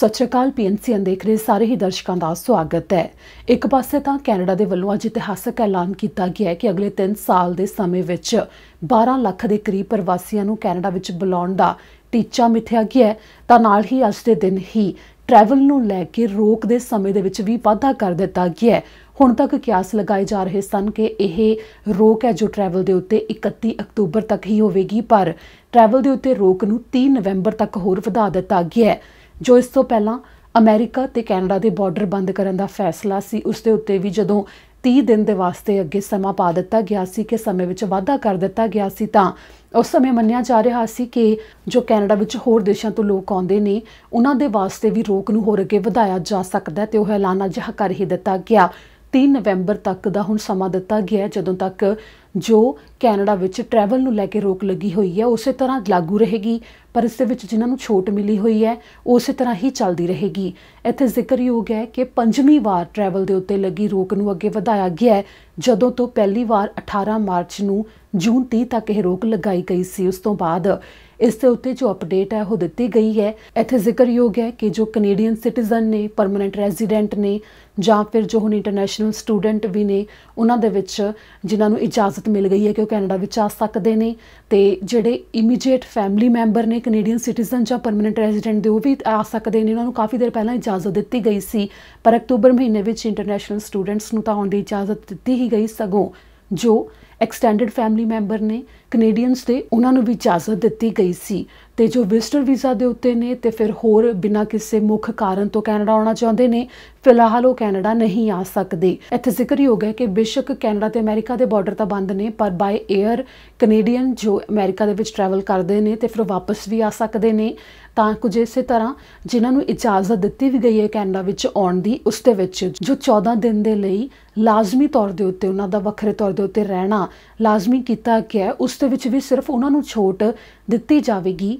ਸਤਿ ਸ਼੍ਰੀ ਅਕਾਲ ਪੀਐਨਸੀ ਦੇਖ ਰਹੇ ਸਾਰੇ ਹੀ ਦਰਸ਼ਕਾਂ ਦਾ ਸਵਾਗਤ ਹੈ ਇੱਕ ਪਾਸੇ ਤਾਂ ਕੈਨੇਡਾ ਦੇ ਵੱਲੋਂ ਅੱਜ ਇਤਿਹਾਸਕ ਐਲਾਨ ਕੀਤਾ ਗਿਆ ਹੈ ਕਿ ਅਗਲੇ 3 ਸਾਲ ਦੇ ਸਮੇਂ ਵਿੱਚ 12 ਲੱਖ ਦੇ ਕਰੀਬ ਪ੍ਰਵਾਸੀਆਂ ਨੂੰ ਕੈਨੇਡਾ ਵਿੱਚ ਬੁਲਾਉਣ ਦਾ ਟੀਚਾ ਮਿੱਥਿਆ ਗਿਆ ਹੈ ਤਾਂ ਨਾਲ ਹੀ ਅੱਜ ਦੇ ਦਿਨ ਹੀ ਟਰੈਵਲ ਨੂੰ ਲੈ ਕੇ ਰੋਕ ਦੇ ਸਮੇਂ ਦੇ ਵਿੱਚ ਵੀ ਵਾਧਾ ਕਰ ਦਿੱਤਾ ਗਿਆ ਹੈ ਹੁਣ ਤੱਕ ਕਿਆਸ ਲਗਾਏ ਜਾ ਰਹੇ ਸਨ ਕਿ ਇਹ ਰੋਕ ਹੈ ਜੋ ਟਰੈਵਲ ਦੇ ਉੱਤੇ 31 ਅਕਤੂਬਰ ਤੱਕ ਹੀ ਹੋਵੇਗੀ ਪਰ ਟਰੈਵਲ ਦੇ ਉੱਤੇ ਰੋਕ ਨੂੰ 3 ਨਵੰਬਰ ਤੱਕ ਹੋਰ ਵਧਾ ਦਿੱਤਾ ਗਿਆ ਹੈ ਜੋ ਇਸ ਤੋਂ ਪਹਿਲਾਂ ਅਮਰੀਕਾ ਤੇ ਕੈਨੇਡਾ ਦੇ ਬਾਰਡਰ ਬੰਦ ਕਰਨ ਦਾ ਫੈਸਲਾ ਸੀ ਉਸ ਦੇ ਉੱਤੇ ਵੀ ਜਦੋਂ 30 ਦਿਨ ਦੇ ਵਾਸਤੇ ਅੱਗੇ ਸਮਾਂ ਪਾ ਦਿੱਤਾ ਗਿਆ ਸੀ ਕਿ ਸਮੇਂ ਵਿੱਚ ਵਾਧਾ ਕਰ ਦਿੱਤਾ ਗਿਆ ਸੀ ਤਾਂ ਉਸ ਸਮੇਂ ਮੰਨਿਆ ਜਾ ਰਿਹਾ ਸੀ ਕਿ ਜੋ ਕੈਨੇਡਾ ਵਿੱਚ ਹੋਰ ਦੇਸ਼ਾਂ ਤੋਂ ਲੋਕ ਆਉਂਦੇ ਨੇ ਉਹਨਾਂ ਦੇ ਵਾਸਤੇ ਵੀ ਰੋਕ ਨੂੰ ਹੋਰ ਅੱਗੇ ਵਧਾਇਆ ਜਾ ਸਕਦਾ ਤੇ ਉਹ ਐਲਾਨ ਅੱਜ ਕਰ ਹੀ ਦਿੱਤਾ ਗਿਆ 3 ਨਵੰਬਰ ਤੱਕ ਦਾ ਹੁਣ ਸਮਾਂ ਦਿੱਤਾ ਗਿਆ ਜਦੋਂ ਤੱਕ ਜੋ ਕੈਨੇਡਾ ਵਿੱਚ ਟਰੈਵਲ ਨੂੰ ਲੈ ਕੇ ਰੋਕ ਲੱਗੀ ਹੋਈ ਹੈ ਉਸੇ ਤਰ੍ਹਾਂ ਲਾਗੂ ਰਹੇਗੀ ਪਰ ਇਸ ਦੇ ਵਿੱਚ ਜਿਨ੍ਹਾਂ ਨੂੰ ਛੋਟ ਮਿਲੀ ਹੋਈ ਹੈ ਉਸੇ ਤਰ੍ਹਾਂ ਹੀ ਚੱਲਦੀ ਰਹੇਗੀ ਇੱਥੇ ਜ਼ਿਕਰਯੋਗ ਹੈ ਕਿ ਪੰਜਵੀਂ ਵਾਰ ਟਰੈਵਲ ਦੇ ਉੱਤੇ ਲੱਗੀ ਰੋਕ ਨੂੰ ਅੱਗੇ ਵਧਾਇਆ ਗਿਆ ਹੈ ਜਦੋਂ ਤੋਂ ਪਹਿਲੀ ਵਾਰ 18 ਮਾਰਚ ਨੂੰ ਜੂਨ 30 ਤੱਕ ਇਹ ਰੋਕ ਲਗਾਈ ਗਈ ਸੀ ਉਸ ਤੋਂ ਬਾਅਦ ਇਸ ਦੇ ਉੱਤੇ ਜੋ ਅਪਡੇਟ ਹੈ ਉਹ ਦਿੱਤੀ ਗਈ ਹੈ ਇੱਥੇ ਜ਼ਿਕਰਯੋਗ ਹੈ ਕਿ ਜੋ ਕੈਨੇਡੀਅਨ ਸਿਟੀਜ਼ਨ ਨੇ ਪਰਮਨੈਂਟ ਰੈਜ਼ੀਡੈਂਟ ਨੇ ਜਾਂ ਫਿਰ ਜੋ ਹੁਣ ਇੰਟਰਨੈਸ਼ਨਲ ਸਟੂਡੈਂਟ ਵੀ ਨੇ ਉਹਨਾਂ ਦੇ ਵਿੱਚ ਜਿਨ੍ਹਾਂ ਨੂੰ ਇਜਾਜ਼ਤ ਮਿਲ ਗਈ ਹੈ ਕਿ ਉਹ ਕੈਨੇਡਾ ਵਿੱਚ ਆ ਸਕਦੇ ਨੇ ਤੇ ਜਿਹੜੇ ਇਮੀਡੀਏਟ ਫੈਮਿਲੀ ਮੈਂਬਰ ਨੇ ਕੈਨੇਡੀਅਨ ਸਿਟੀਜ਼ਨ ਜਾਂ ਪਰਮਨੈਂਟ ਰੈਜ਼ੀਡੈਂਟ ਦੇ ਉਹ ਵੀ ਆ ਸਕਦੇ ਨੇ ਉਹਨਾਂ ਨੂੰ ਕਾਫੀ ਦੇਰ ਪਹਿਲਾਂ ਇਜਾਜ਼ਤ ਦਿੱਤੀ ਗਈ ਸੀ ਪਰ ਅਕਤੂਬਰ ਮਹੀਨੇ ਵਿੱਚ ਇੰਟਰਨੈਸ਼ਨਲ ਸਟੂਡੈਂਟਸ ਨੂੰ ਤਾਂ ਆਉਣ ਦੀ ਇਜਾਜ਼ਤ ਦਿੱਤੀ ਹੀ ਗਈ ਸਗੋਂ ਜੋ ਐਕਸਟੈਂਡਡ ਫੈਮਿਲੀ ਮੈਂਬਰ ਨੇ ਕੈਨੇਡੀਅਨਸ ਦੇ ਉਹਨਾਂ ਨੂੰ ਵੀ ਇਜਾਜ਼ਤ ਦਿੱਤੀ ਗਈ ਸੀ ਤੇ ਜੋ ਵਿਜ਼ਟਰ ਵੀਜ਼ਾ ਦੇ ਉੱਤੇ ਨੇ ਤੇ ਫਿਰ ਹੋਰ ਬਿਨਾਂ ਕਿਸੇ ਮੁੱਖ ਕਾਰਨ ਤੋਂ ਕੈਨੇਡਾ ਆਉਣਾ ਚਾਹੁੰਦੇ ਨੇ ਫਿਲਹਾਲ ਉਹ ਕੈਨੇਡਾ ਨਹੀਂ ਆ ਸਕਦੇ ਇੱਥੇ ਜ਼ਿਕਰ ਹੀ ਹੋ ਗਿਆ ਕਿ ਬਿਸ਼ਕ ਕੈਨੇਡਾ ਤੇ ਅਮਰੀਕਾ ਦੇ ਬਾਰਡਰ ਤਾਂ ਬੰਦ ਨੇ ਪਰ ਬਾਈ 에ਅਰ ਕੈਨੇਡੀਅਨ ਜੋ ਅਮਰੀਕਾ ਦੇ ਵਿੱਚ ਟਰੈਵਲ ਕਰਦੇ ਨੇ ਤੇ ਫਿਰ ਵਾਪਸ ਵੀ ਆ ਸਕਦੇ ਨੇ ਤਾਂ ਕੁਝ ਇਸੇ ਤਰ੍ਹਾਂ ਜਿਨ੍ਹਾਂ ਨੂੰ ਇਜਾਜ਼ਤ ਦਿੱਤੀ ਵੀ ਗਈ ਹੈ ਕੈਨੇਡਾ ਵਿੱਚ ਆਉਣ ਦੀ ਉਸ ਦੇ ਵਿੱਚ ਜੋ 14 ਦਿਨ ਦੇ ਲਈ ਲਾਜ਼ਮੀ ਤੌਰ ਦੇ ਉੱਤੇ ਉਹਨਾਂ ਦਾ ਵੱਖਰੇ ਤੌਰ ਦੇ ਉੱਤੇ ਰਹਿਣਾ ਲਾਜ਼ਮੀ ਕੀਤਾ ਗਿਆ ਉਸ ਦੇ ਵਿੱਚ ਵੀ ਸਿਰਫ ਉਹਨਾਂ ਨੂੰ ਛੋਟ ਦਿੱਤੀ ਜਾਵੇਗੀ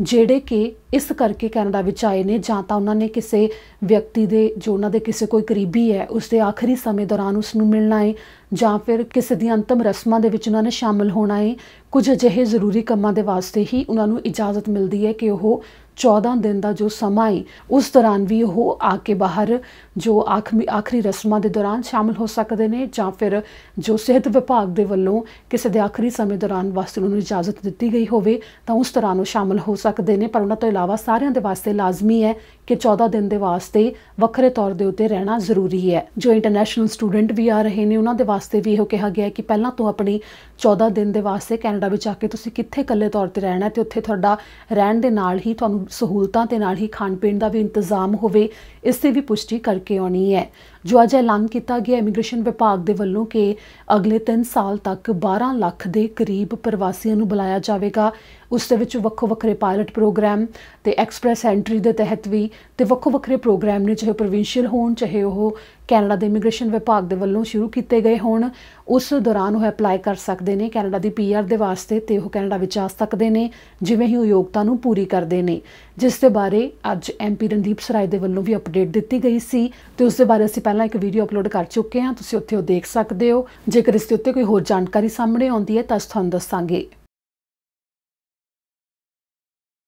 ਜਿਹੜੇ ਕਿ ਇਸ ਕਰਕੇ ਕੈਨੇਡਾ ਵਿੱਚ ਆਏ ਨੇ ਜਾਂ ਤਾਂ ਉਹਨਾਂ ਨੇ ਕਿਸੇ ਵਿਅਕਤੀ ਦੇ ਜੋ ਉਹਨਾਂ ਦੇ ਕਿਸੇ ਕੋਈ ਕਰੀਬੀ ਹੈ ਉਸ ਦੇ ਆਖਰੀ ਸਮੇਂ ਦੌਰਾਨ ਉਸ ਨੂੰ ਮਿਲਣਾ ਹੈ ਜਾਂ ਫਿਰ ਕਿਸੇ ਦੀ ਅੰਤਮ ਰਸਮਾਂ ਦੇ ਵਿੱਚ ਉਹਨਾਂ ਨੇ ਸ਼ਾਮਲ ਹੋਣਾ ਹੈ ਕੁਝ ਅਜਿਹੇ ਜ਼ਰੂਰੀ ਕੰਮਾਂ ਦੇ ਵਾਸਤੇ ਹੀ ਉਹਨਾਂ ਨੂੰ ਇਜਾਜ਼ਤ ਮਿਲਦੀ ਹੈ ਕਿ ਉਹ 14 ਦਿਨ ਦਾ ਜੋ ਸਮਾਂ ਹੈ ਉਸ ਦੌਰਾਨ ਵੀ ਉਹ ਆ ਕੇ ਬਾਹਰ ਜੋ ਆਖਰੀ ਰਸਮਾਂ ਦੇ ਦੌਰਾਨ ਸ਼ਾਮਲ ਹੋ ਸਕਦੇ ਨੇ ਜਾਂ ਫਿਰ ਜੋ ਸਿਹਤ ਵਿਭਾਗ ਦੇ ਵੱਲੋਂ ਕਿਸੇ ਦੇ ਆਖਰੀ ਸਮੇਂ ਦੌਰਾਨ ਵਾਸਤੇ ਉਹਨਾਂ ਨੂੰ ਇਜਾਜ਼ਤ ਦਿੱਤੀ ਗਈ ਹੋਵੇ ਤਾਂ ਉਸ ਦੌਰਾਨ ਉਹ ਸ਼ਾਮਲ ਹੋ ਸਕਦੇ ਨੇ ਪਰ ਉਹਨਾਂ ਤੋਂ ਇਲਾਵਾ ਸਾਰਿਆਂ ਦੇ ਵਾਸਤੇ ਲਾਜ਼ਮੀ ਹੈ ਕਿ 14 ਦਿਨ ਦੇ ਵਾਸਤੇ ਵੱਖਰੇ ਤੌਰ ਦੇ ਉੱਤੇ ਰਹਿਣਾ ਜ਼ਰੂਰੀ ਹੈ ਜੋ ਇੰਟਰਨੈਸ਼ਨਲ ਸਟੂਡੈਂਟ ਵੀ ਆ ਰਹੇ ਨੇ ਉਹਨਾਂ ਦੇ ਵਾਸਤੇ ਵੀ ਇਹੋ ਕਿਹਾ ਗਿਆ ਹੈ ਕਿ ਪਹਿਲਾਂ ਤੋਂ ਆਪਣੀ 14 ਦਿਨ ਦੇ ਵਾਸਤੇ ਕੈਨੇਡਾ ਵਿੱਚ ਆ ਕੇ ਤੁਸੀਂ ਕਿੱਥੇ ਇਕੱਲੇ ਤੌਰ ਤੇ ਰਹਿਣਾ ਤੇ ਉੱਥੇ ਤੁਹਾਡਾ ਰਹਿਣ ਦੇ ਨਾਲ ਹੀ ਤੁਹਾਨੂੰ ਸਹੂਲਤਾਂ ਤੇ ਨਾਲ ਹੀ ਖਾਣ ਪੀਣ ਦਾ ਵੀ ਇੰਤਜ਼ਾਮ ਹੋਵੇ ਇਸ ਤੇ ਵੀ ਪੁਸ਼ਟੀ ਕਰਕੇ ਆਉਣੀ ਹੈ ਜੋ ਅਜੇ ਐਲਾਨ ਕੀਤਾ ਗਿਆ ਇਮੀਗ੍ਰੇਸ਼ਨ ਵਿਭਾਗ ਦੇ ਵੱਲੋਂ ਕਿ ਅਗਲੇ 3 ਸਾਲ ਤੱਕ 12 ਲੱਖ ਦੇ ਕਰੀਬ ਪ੍ਰਵਾਸੀਆਂ ਨੂੰ ਬੁਲਾਇਆ ਜਾਵੇਗਾ ਉਸ ਦੇ ਵਿੱਚ ਵੱਖੋ ਵੱਖਰੇ ਪਾਇਲਟ ਪ੍ਰੋਗਰਾਮ ਤੇ ਐਕਸਪ੍ਰੈਸ ਐਂਟਰੀ ਦੇ ਤਹਿਤ ਵੀ ਤੇ ਵੱਖੋ ਵੱਖਰੇ ਪ੍ਰੋਗਰਾਮ ਨੇ ਚਾਹੇ ਪ੍ਰੋਵਿੰਸ਼ੀਅਲ ਹੋਣ ਚਾਹੇ ਉਹ ਕੈਨੇਡਾ ਦੇ ਇਮੀਗ੍ਰੇਸ਼ਨ ਵਿਭਾਗ ਦੇ ਵੱਲੋਂ ਸ਼ੁਰੂ ਕੀਤੇ ਗਏ ਹੋਣ ਉਸ ਦੌਰਾਨ ਉਹ ਅਪਲਾਈ ਕਰ ਸਕਦੇ ਨੇ ਕੈਨੇਡਾ ਦੀ ਪੀਆਰ ਦੇ ਵਾਸਤੇ ਤੇ ਉਹ ਕੈਨੇਡਾ ਵਿੱਚ ਆ ਸਕਦੇ ਨੇ ਜਿਵੇਂ ਹੀ ਉਹ ਯੋਗਤਾ ਨੂੰ ਪੂਰੀ ਕਰਦੇ ਨੇ ਜਿਸ ਦੇ ਬਾਰੇ ਅੱਜ ਐਮਪੀ ਰਣਦੀਪ ਸਰਾਏ ਦੇ ਵੱਲੋਂ ਵੀ ਅਪਡੇਟ ਦਿੱਤੀ ਗਈ ਸੀ ਤੇ ਉਸ ਦੇ ਬਾਰੇ ਅਸੀਂ ਪਹਿਲਾਂ ਇੱਕ ਵੀਡੀਓ ਅਪਲੋਡ ਕਰ ਚੁੱਕੇ ਹਾਂ ਤੁਸੀਂ ਉੱਥੇ ਉਹ ਦੇਖ ਸਕਦੇ ਹੋ ਜੇਕਰ ਇਸ ਦੇ ਉੱਤੇ ਕੋਈ ਹੋਰ ਜਾਣਕਾਰੀ ਸਾਹਮਣੇ ਆਉਂਦੀ ਹੈ ਤਾਂ ਤੁਹਾਨੂੰ ਦੱਸਾਂਗੇ